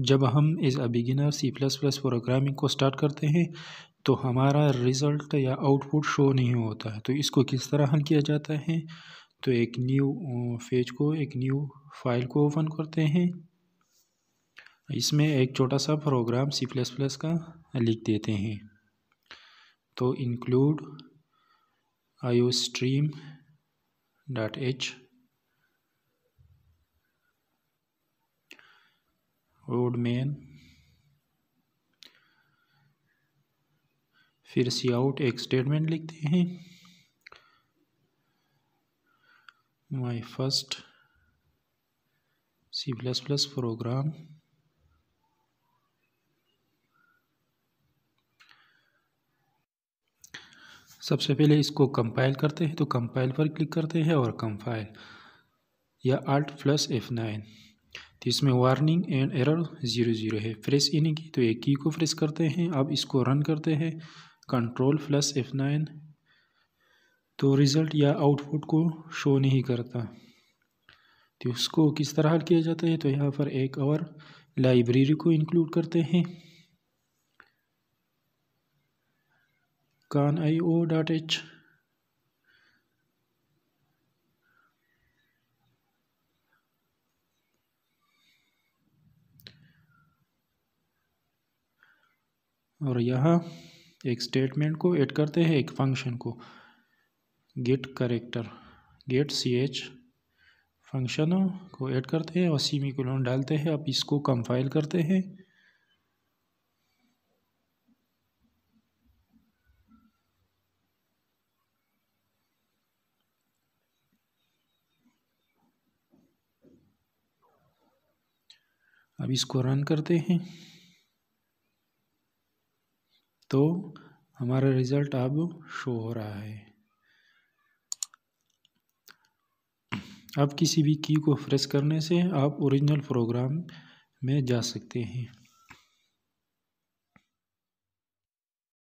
जब हम as a beginner beginner C plus plus programming को स्टार्ट करते हैं तो हमारा रिज़ल्ट या आउटपुट शो नहीं होता है तो इसको किस तरह हल किया जाता है तो एक न्यू फेज को एक न्यू फाइल को ओपन करते हैं इसमें एक छोटा सा प्रोग्राम सी प्लस प्लस का लिख देते हैं तो include I O stream dot H रोडमैन फिर सी आउट एक स्टेटमेंट लिखते हैं my first C plus plus program सबसे पहले इसको कंपाइल करते हैं तो कंपाइल पर क्लिक करते हैं और कंपाइल या आर्ट प्लस एफ नाइन तो इसमें warning and error zero zero है फ्रेश इनिंग की तो एक की को फ्रेश करते हैं अब इसको रन करते हैं कंट्रोल प्लस एफ नाइन तो रिज़ल्ट या आउटपुट को शो नहीं करता तो उसको किस तरह हल किया जाता है तो यहाँ पर एक और लाइब्रेरी को इंक्लूड करते हैं कान आई ओ डॉट एच और यहाँ एक स्टेटमेंट को ऐड करते हैं एक फंक्शन को get character get C H function को ऐड करते हैं और सीमी लोन डालते हैं अब इसको कंफाइल करते हैं अब इसको रन करते हैं तो हमारा रिज़ल्ट अब शो हो रहा है अब किसी भी की को फ्रेश करने से आप ओरिजिनल प्रोग्राम में जा सकते हैं